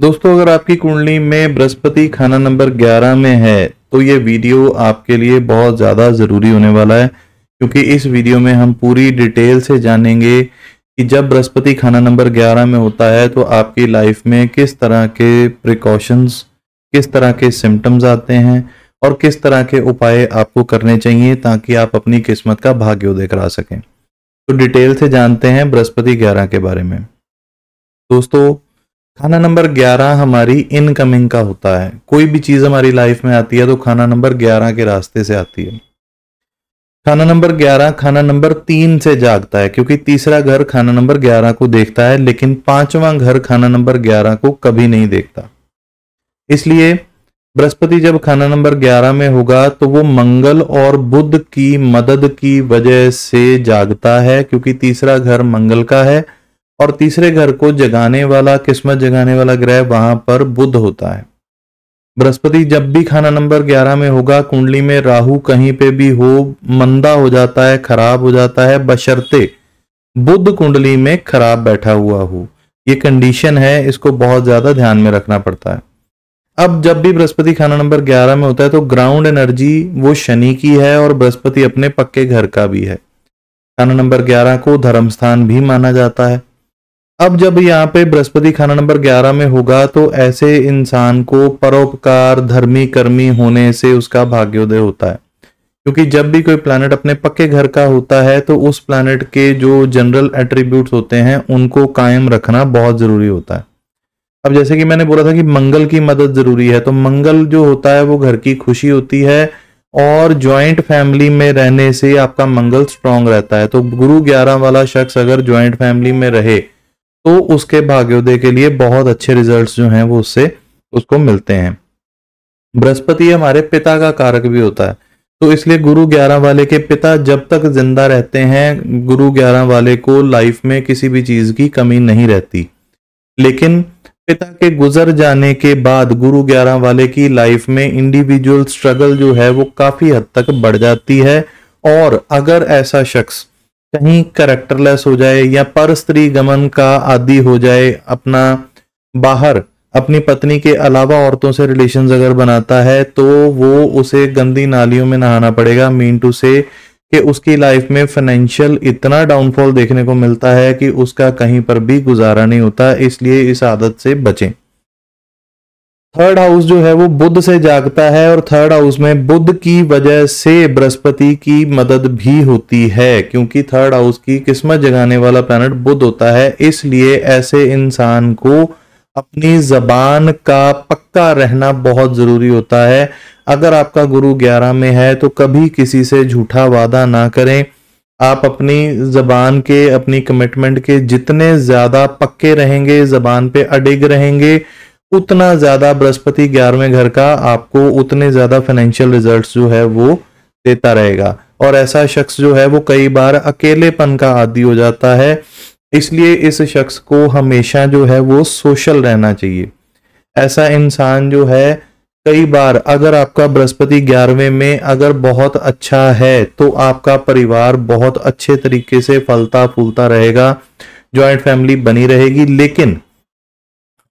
दोस्तों अगर आपकी कुंडली में बृहस्पति खाना नंबर 11 में है तो ये वीडियो आपके लिए बहुत ज़्यादा ज़रूरी होने वाला है क्योंकि इस वीडियो में हम पूरी डिटेल से जानेंगे कि जब बृहस्पति खाना नंबर 11 में होता है तो आपकी लाइफ में किस तरह के प्रिकॉशंस किस तरह के सिम्टम्स आते हैं और किस तरह के उपाय आपको करने चाहिए ताकि आप अपनी किस्मत का भाग्योदय करा सकें तो डिटेल से जानते हैं बृहस्पति ग्यारह के बारे में दोस्तों खाना नंबर 11 हमारी इनकमिंग का होता है कोई भी चीज़ हमारी लाइफ में आती है तो खाना नंबर 11 के रास्ते से आती है खाना नंबर 11 खाना नंबर तीन से जागता है क्योंकि तीसरा घर खाना नंबर 11 को देखता है लेकिन पांचवा घर खाना नंबर 11 को कभी नहीं देखता इसलिए बृहस्पति जब खाना नंबर 11 में होगा तो वो मंगल और बुद्ध की मदद की वजह से जागता है क्योंकि तीसरा घर मंगल का है और तीसरे घर को जगाने वाला किस्मत जगाने वाला ग्रह वहां पर बुद्ध होता है बृहस्पति जब भी खाना नंबर 11 में होगा कुंडली में राहु कहीं पे भी हो मंदा हो जाता है खराब हो जाता है बशर्ते बुद्ध कुंडली में खराब बैठा हुआ हो ये कंडीशन है इसको बहुत ज्यादा ध्यान में रखना पड़ता है अब जब भी बृहस्पति खाना नंबर 11 में होता है तो ग्राउंड एनर्जी वो शनि की है और बृहस्पति अपने पक्के घर का भी है खाना नंबर 11 को धर्म स्थान भी माना जाता है अब जब यहाँ पे बृहस्पति खाना नंबर 11 में होगा तो ऐसे इंसान को परोपकार धर्मी कर्मी होने से उसका भाग्योदय होता है क्योंकि जब भी कोई प्लानट अपने पक्के घर का होता है तो उस प्लानट के जो जनरल एट्रीब्यूट होते हैं उनको कायम रखना बहुत जरूरी होता है अब जैसे कि मैंने बोला था कि मंगल की मदद जरूरी है तो मंगल जो होता है वो घर की खुशी होती है और ज्वाइंट फैमिली में रहने से आपका मंगल स्ट्रांग रहता है तो गुरु ग्यारह वाला शख्स अगर ज्वाइंट फैमिली में रहे तो उसके भाग्योदय के लिए बहुत अच्छे रिजल्ट जो हैं वो उससे उसको मिलते हैं बृहस्पति हमारे पिता का कारक भी होता है तो इसलिए गुरु ग्यारह वाले के पिता जब तक जिंदा रहते हैं गुरु ग्यारह वाले को लाइफ में किसी भी चीज की कमी नहीं रहती लेकिन पिता के गुजर जाने के बाद गुरु ग्यारह वाले की लाइफ में इंडिविजुअल स्ट्रगल जो है वो काफी हद तक बढ़ जाती है और अगर ऐसा शख्स कहीं करेक्टरलेस हो जाए या पर स्त्री गमन का आदि हो जाए अपना बाहर अपनी पत्नी के अलावा औरतों से रिलेशन अगर बनाता है तो वो उसे गंदी नालियों में नहाना पड़ेगा मीन टू से कि उसकी लाइफ में फाइनेंशियल इतना डाउनफॉल देखने को मिलता है कि उसका कहीं पर भी गुजारा नहीं होता इसलिए इस आदत से बचें थर्ड हाउस जो है वो बुद्ध से जागता है और थर्ड हाउस में बुद्ध की वजह से बृहस्पति की मदद भी होती है क्योंकि थर्ड हाउस की किस्मत जगाने वाला प्लैनेट बुद्ध होता है इसलिए ऐसे इंसान को अपनी जबान का पक्का रहना बहुत जरूरी होता है अगर आपका गुरु ग्यारह में है तो कभी किसी से झूठा वादा ना करें आप अपनी जबान के अपनी कमिटमेंट के जितने ज्यादा पक्के रहेंगे जबान पे अडिग रहेंगे उतना ज्यादा बृहस्पति ग्यारहवें घर का आपको उतने ज्यादा फाइनेंशियल रिजल्ट्स जो है वो देता रहेगा और ऐसा शख्स जो है वो कई बार अकेलेपन का आदि हो जाता है इसलिए इस शख्स को हमेशा जो है वो सोशल रहना चाहिए ऐसा इंसान जो है कई बार अगर आपका बृहस्पति ग्यारहवें में अगर बहुत अच्छा है तो आपका परिवार बहुत अच्छे तरीके से फलता फूलता रहेगा ज्वाइंट फैमिली बनी रहेगी लेकिन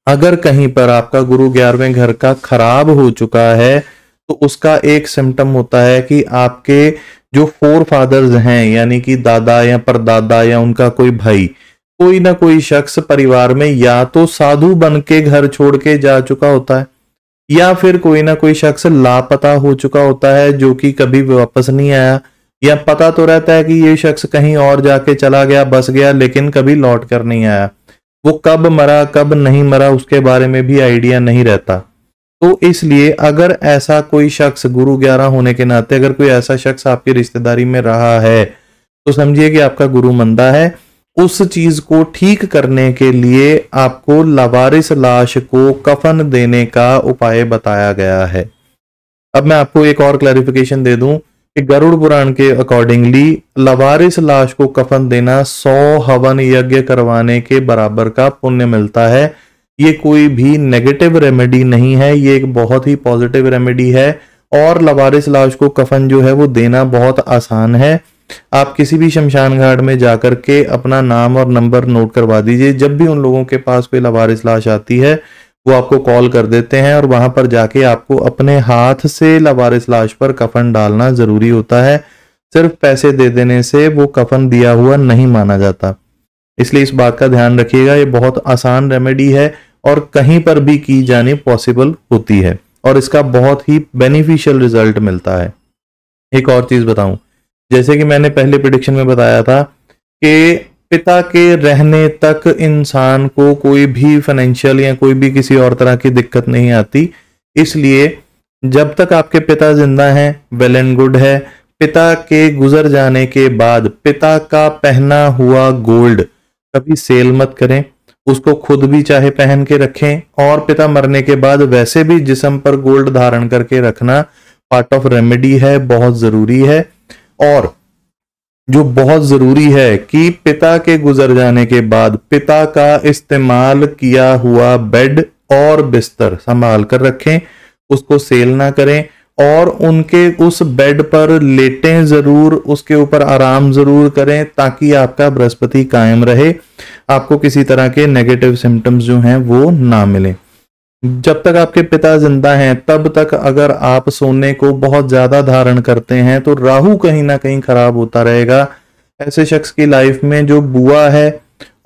अगर कहीं पर आपका गुरु ग्यारहवें घर का खराब हो चुका है तो उसका एक सिम्टम होता है कि आपके जो फोर फादर्स हैं यानी कि दादा या परदादा या उनका कोई भाई कोई ना कोई शख्स परिवार में या तो साधु बन के घर छोड़ के जा चुका होता है या फिर कोई ना कोई शख्स लापता हो चुका होता है जो कि कभी वापस नहीं आया या पता तो रहता है कि ये शख्स कहीं और जाके चला गया बस गया लेकिन कभी लौट कर नहीं आया वो कब मरा कब नहीं मरा उसके बारे में भी आइडिया नहीं रहता तो इसलिए अगर ऐसा कोई शख्स गुरु ग्यारह होने के नाते अगर कोई ऐसा शख्स आपकी रिश्तेदारी में रहा है तो समझिए कि आपका गुरु मंदा है उस चीज को ठीक करने के लिए आपको लावारिस लाश को कफन देने का उपाय बताया गया है अब मैं आपको एक और क्लैरिफिकेशन दे दूं कि गरुड़ पुराण के अकॉर्डिंगली लवारिस लाश को कफन देना सौ हवन यज्ञ करवाने के बराबर का पुण्य मिलता है ये कोई भी नेगेटिव रेमेडी नहीं है ये एक बहुत ही पॉजिटिव रेमेडी है और लवारिस लाश को कफन जो है वो देना बहुत आसान है आप किसी भी शमशान घाट में जाकर के अपना नाम और नंबर नोट करवा दीजिए जब भी उन लोगों के पास कोई लवारिस लाश आती है वो आपको कॉल कर देते हैं और वहां पर जाके आपको अपने हाथ से लवारिस लाश पर कफन डालना जरूरी होता है सिर्फ पैसे दे देने से वो कफन दिया हुआ नहीं माना जाता इसलिए इस बात का ध्यान रखिएगा ये बहुत आसान रेमेडी है और कहीं पर भी की जानी पॉसिबल होती है और इसका बहुत ही बेनिफिशियल रिजल्ट मिलता है एक और चीज बताऊं जैसे कि मैंने पहले प्रिडिक्शन में बताया था कि पिता के रहने तक इंसान को कोई भी फाइनेंशियल या कोई भी किसी और तरह की दिक्कत नहीं आती इसलिए जब तक आपके पिता जिंदा हैं वेल एंड गुड है पिता के गुजर जाने के बाद पिता का पहना हुआ गोल्ड कभी सेल मत करें उसको खुद भी चाहे पहन के रखें और पिता मरने के बाद वैसे भी जिसम पर गोल्ड धारण करके रखना पार्ट ऑफ रेमेडी है बहुत जरूरी है और जो बहुत ज़रूरी है कि पिता के गुजर जाने के बाद पिता का इस्तेमाल किया हुआ बेड और बिस्तर संभाल कर रखें उसको सेल ना करें और उनके उस बेड पर लेटें ज़रूर उसके ऊपर आराम ज़रूर करें ताकि आपका बृहस्पति कायम रहे आपको किसी तरह के नेगेटिव सिम्टम्स जो हैं वो ना मिलें जब तक आपके पिता जिंदा हैं तब तक अगर आप सोने को बहुत ज्यादा धारण करते हैं तो राहु कहीं ना कहीं खराब होता रहेगा ऐसे शख्स की लाइफ में जो बुआ है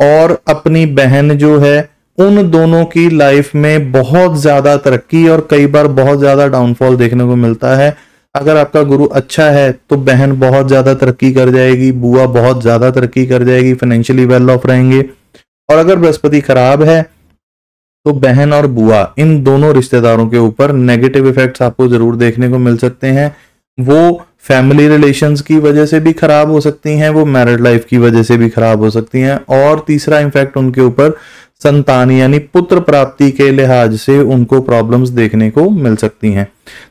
और अपनी बहन जो है उन दोनों की लाइफ में बहुत ज्यादा तरक्की और कई बार बहुत ज्यादा डाउनफॉल देखने को मिलता है अगर आपका गुरु अच्छा है तो बहन बहुत ज्यादा तरक्की कर जाएगी बुआ बहुत ज्यादा तरक्की कर जाएगी फाइनेंशियली वेल ऑफ रहेंगे और अगर बृहस्पति खराब है तो बहन और बुआ इन दोनों रिश्तेदारों के ऊपर नेगेटिव इफेक्ट्स आपको जरूर देखने को मिल सकते हैं वो फैमिली रिलेशंस की वजह से भी खराब हो सकती हैं वो मैरिड लाइफ की वजह से भी खराब हो सकती हैं और तीसरा इनफैक्ट उनके ऊपर संतान यानी पुत्र प्राप्ति के लिहाज से उनको प्रॉब्लम्स देखने को मिल सकती हैं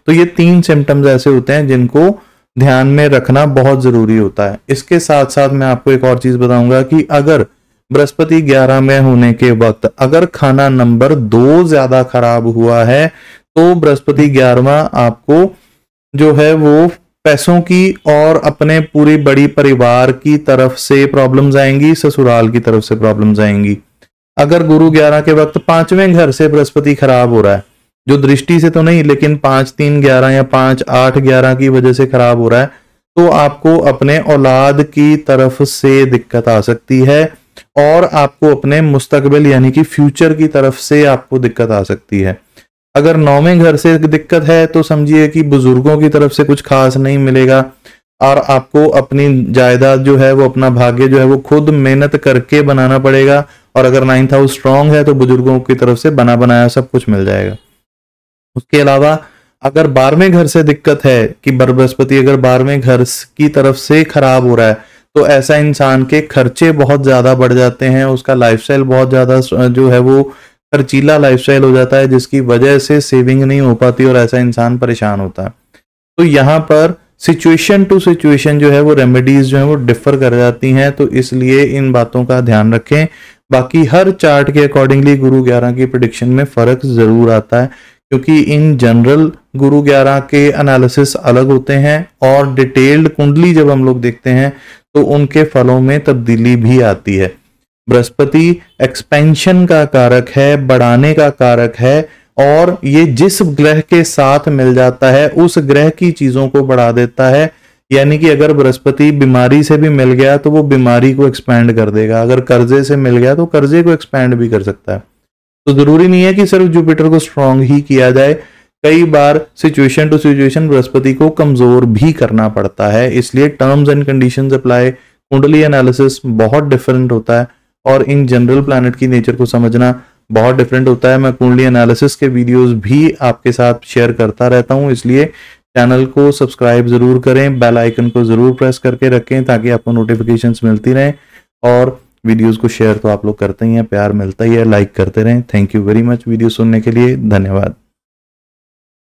तो ये तीन सिम्टम्स ऐसे होते हैं जिनको ध्यान में रखना बहुत जरूरी होता है इसके साथ साथ मैं आपको एक और चीज बताऊंगा कि अगर बृहस्पति 11 में होने के वक्त अगर खाना नंबर दो ज्यादा खराब हुआ है तो बृहस्पति ग्यारहवा आपको जो है वो पैसों की और अपने पूरी बड़ी परिवार की तरफ से प्रॉब्लम्स आएंगी ससुराल की तरफ से प्रॉब्लम्स आएंगी अगर गुरु ग्यारह के वक्त पांचवें घर से बृहस्पति खराब हो रहा है जो दृष्टि से तो नहीं लेकिन पांच तीन ग्यारह या पांच आठ ग्यारह की वजह से खराब हो रहा है तो आपको अपने औलाद की तरफ से दिक्कत आ सकती है और आपको अपने मुस्तकबिल यानी कि फ्यूचर की तरफ से आपको दिक्कत आ सकती है अगर नौवें घर से दिक्कत है तो समझिए कि बुजुर्गों की तरफ से कुछ खास नहीं मिलेगा और आपको अपनी जायदाद जो है वो अपना भाग्य जो है वो खुद मेहनत करके बनाना पड़ेगा और अगर नाइन्थ हाउस स्ट्रांग है तो बुजुर्गों की तरफ से बना बनाया सब कुछ मिल जाएगा उसके अलावा अगर बारहवें घर से दिक्कत है कि बृहस्पति अगर बारहवें घर की तरफ से खराब हो रहा है तो ऐसा इंसान के खर्चे बहुत ज़्यादा बढ़ जाते हैं उसका लाइफस्टाइल बहुत ज़्यादा जो है वो खर्चीला लाइफस्टाइल हो जाता है जिसकी वजह से सेविंग नहीं हो पाती और ऐसा इंसान परेशान होता है तो यहाँ पर सिचुएशन टू सिचुएशन जो है वो रेमेडीज जो है वो डिफर कर जाती हैं तो इसलिए इन बातों का ध्यान रखें बाकी हर चार्ट के अकॉर्डिंगली गुरु ग्यारह की प्रडिक्शन में फर्क जरूर आता है क्योंकि इन जनरल गुरु ग्यारह के एनालिसिस अलग होते हैं और डिटेल्ड कुंडली जब हम लोग देखते हैं तो उनके फलों में तब्दीली भी आती है बृहस्पति एक्सपेंशन का कारक है बढ़ाने का कारक है और ये जिस ग्रह के साथ मिल जाता है उस ग्रह की चीजों को बढ़ा देता है यानी कि अगर बृहस्पति बीमारी से भी मिल गया तो वो बीमारी को एक्सपैंड कर देगा अगर कर्जे से मिल गया तो कर्जे को एक्सपैंड भी कर सकता है तो जरूरी नहीं है कि सिर्फ जुपिटर को स्ट्रांग ही किया जाए कई बार सिचुएशन टू सिचुएशन बृहस्पति को कमजोर भी करना पड़ता है इसलिए टर्म्स एंड कंडीशन अप्लाई कुंडली एनालिसिस बहुत डिफरेंट होता है और इन जनरल प्लानट की नेचर को समझना बहुत डिफरेंट होता है मैं कुंडली एनालिसिस के वीडियोस भी आपके साथ शेयर करता रहता हूं इसलिए चैनल को सब्सक्राइब जरूर करें बेल आइकन को जरूर प्रेस करके रखें ताकि आपको नोटिफिकेशंस मिलती रहें और वीडियोस को शेयर तो आप लोग करते ही हैं प्यार मिलता ही है लाइक करते रहें thank you very much video सुनने के लिए धन्यवाद